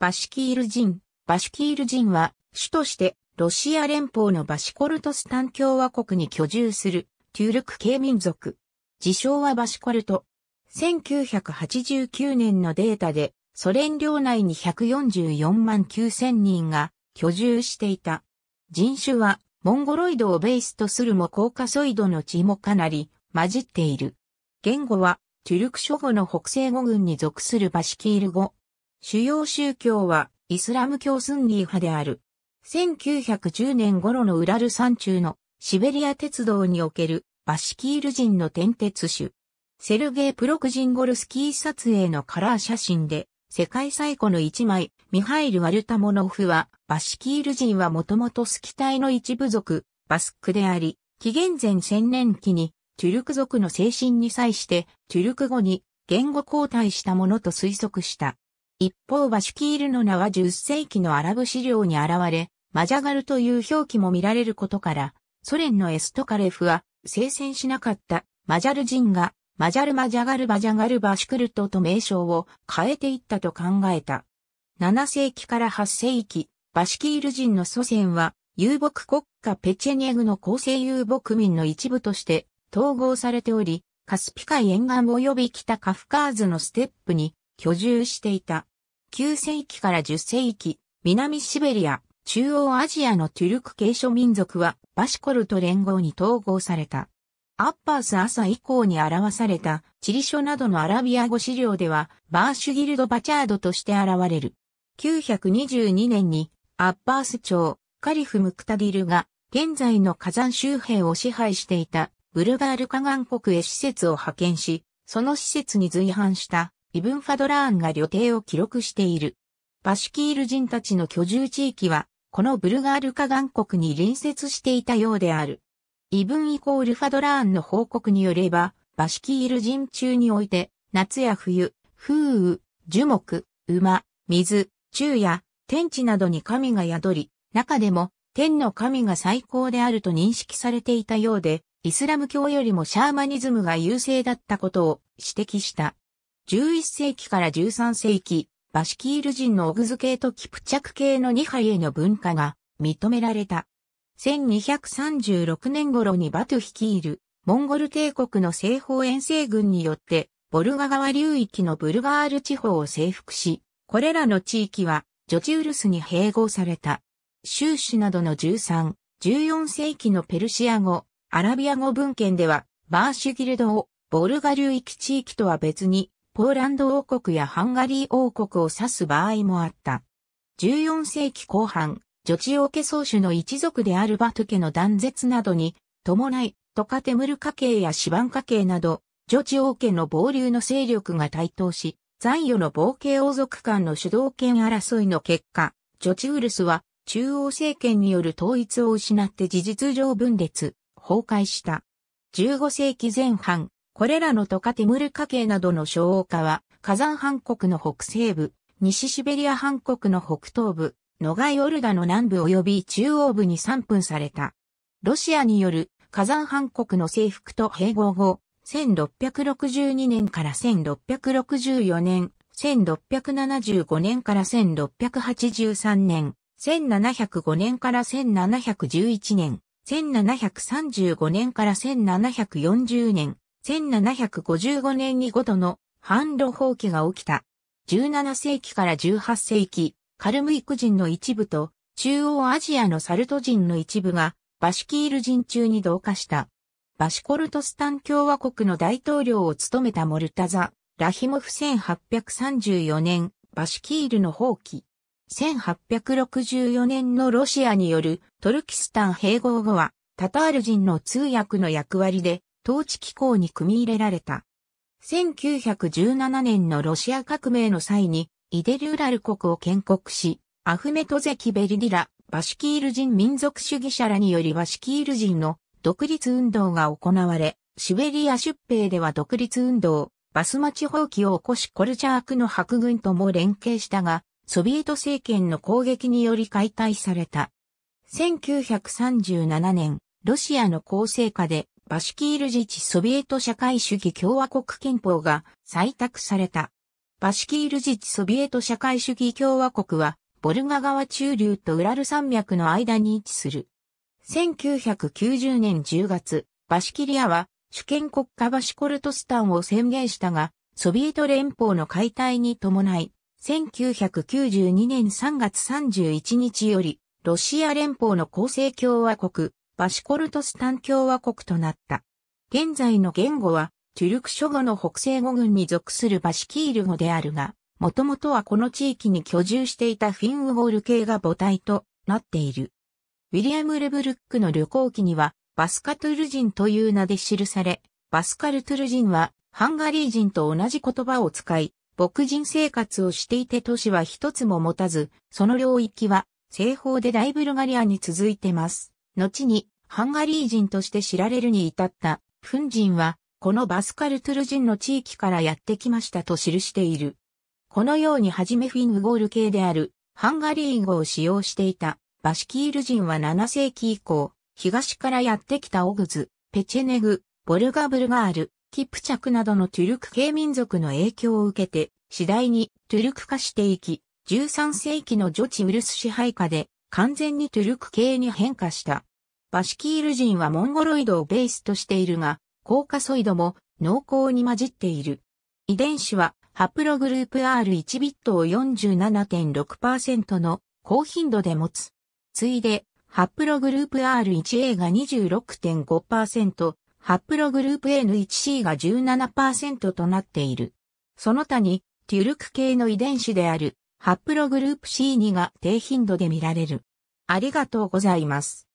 バシキール人。バシキール人は、主として、ロシア連邦のバシコルトスタン共和国に居住する、トゥルク系民族。自称はバシコルト。1989年のデータで、ソ連領内に144万9000人が居住していた。人種は、モンゴロイドをベースとするもコーカソイドの地もかなり混じっている。言語は、トゥルク諸語の北西語群に属するバシキール語、主要宗教はイスラム教スンニー派である。1910年頃のウラル山中のシベリア鉄道におけるバシキール人の天鉄種。セルゲイ・プロクジンゴルスキー撮影のカラー写真で世界最古の一枚、ミハイル・ワルタモノフは、バシキール人はもともとスキタイの一部族、バスックであり、紀元前1000年期に、トゥルク族の精神に際して、トゥルク語に言語交代したものと推測した。一方バシュキールの名は10世紀のアラブ資料に現れ、マジャガルという表記も見られることから、ソ連のエストカレフは聖戦しなかったマジャル人がマジャルマジャガルバジャガルバシュクルトと名称を変えていったと考えた。7世紀から8世紀、バシキール人の祖先は遊牧国家ペチェニエグの構成遊牧民の一部として統合されており、カスピ海沿岸及び北カフカーズのステップに居住していた。9世紀から10世紀、南シベリア、中央アジアのトゥルク系諸民族はバシコルと連合に統合された。アッパース朝以降に表されたチリ書などのアラビア語資料ではバーシュギルド・バチャードとして現れる。922年にアッパース朝カリフ・ムクタディルが現在の火山周辺を支配していたブルガール火岸国へ施設を派遣し、その施設に随伴したイブンファドラーンが旅程を記録している。バシュキール人たちの居住地域は、このブルガールカ岩国に隣接していたようである。イブンイコールファドラーンの報告によれば、バシュキール人中において、夏や冬、風雨、樹木、馬、水、昼夜、天地などに神が宿り、中でも天の神が最高であると認識されていたようで、イスラム教よりもシャーマニズムが優勢だったことを指摘した。11世紀から13世紀、バシキール人のオグズ系とキプチャク系の2派への文化が認められた。1236年頃にバト率いるモンゴル帝国の西方遠征軍によってボルガ川流域のブルガール地方を征服し、これらの地域はジョチウルスに併合された。州市などの13、14世紀のペルシア語、アラビア語文献では、バーシュギルドをボルガ流域地域とは別にポーランド王国やハンガリー王国を指す場合もあった。14世紀後半、ジチオ王家宗主の一族であるバト家の断絶などに、伴い、トカテムル家系やシバン家系など、ジョチ王家の暴流の勢力が台頭し、残余の暴険王族間の主導権争いの結果、ジョチウルスは中央政権による統一を失って事実上分裂、崩壊した。15世紀前半、これらのトカティムル家系などの小王家は、火山半国の北西部、西シベリア半国の北東部、ノガイオルダの南部及び中央部に散分された。ロシアによる火山半国の征服と併合後、1662年から1664年、1675年から1683年、1705年から1711年、1735年から1740年、1755年に5度の反路放棄が起きた。17世紀から18世紀、カルムイク人の一部と中央アジアのサルト人の一部がバシキール人中に同化した。バシコルトスタン共和国の大統領を務めたモルタザ・ラヒモフ1834年、バシキールの放棄。1864年のロシアによるトルキスタン併合後は、タタール人の通訳の役割で統治機構に組み入れられた。1917年のロシア革命の際に、イデリューラル国を建国し、アフメトゼキ・ベリディラ、バシキール人民族主義者らによりバシキール人の独立運動が行われ、シベリア出兵では独立運動、バスマチ放棄を起こしコルチャークの白軍とも連携したが、ソビエト政権の攻撃により解体された。1937年、ロシアの構成下でバシキール自治ソビエト社会主義共和国憲法が採択された。バシキール自治ソビエト社会主義共和国は、ボルガ川中流とウラル山脈の間に位置する。1990年10月、バシキリアは主権国家バシコルトスタンを宣言したが、ソビエト連邦の解体に伴い、1992年3月31日より、ロシア連邦の構成共和国、バシコルトスタン共和国となった。現在の言語は、チュルク諸語の北西語群に属するバシキール語であるが、もともとはこの地域に居住していたフィンウォール系が母体となっている。ウィリアム・レブルックの旅行記には、バスカトゥル人という名で記され、バスカルトゥル人は、ハンガリー人と同じ言葉を使い、牧人生活をしていて都市は一つも持たず、その領域は西方で大ブルガリアに続いてます。後にハンガリー人として知られるに至ったフン人は、このバスカルトゥル人の地域からやってきましたと記している。このようにはじめフィンゴール系であるハンガリー語を使用していたバシキール人は7世紀以降、東からやってきたオグズ、ペチェネグ、ボルガブルガール、キプチャクなどのトゥルク系民族の影響を受けて、次第にトゥルク化していき、13世紀のジョチウルス支配下で完全にトゥルク系に変化した。バシキール人はモンゴロイドをベースとしているが、コーカソイドも濃厚に混じっている。遺伝子はハプログループ R1 ビットを47.6%の高頻度で持つ。ついで、ハプログループ R1A が26.5%、ハプログループ N1C が17%となっている。その他に、テュルク系の遺伝子であるハップログループ C2 が低頻度で見られる。ありがとうございます。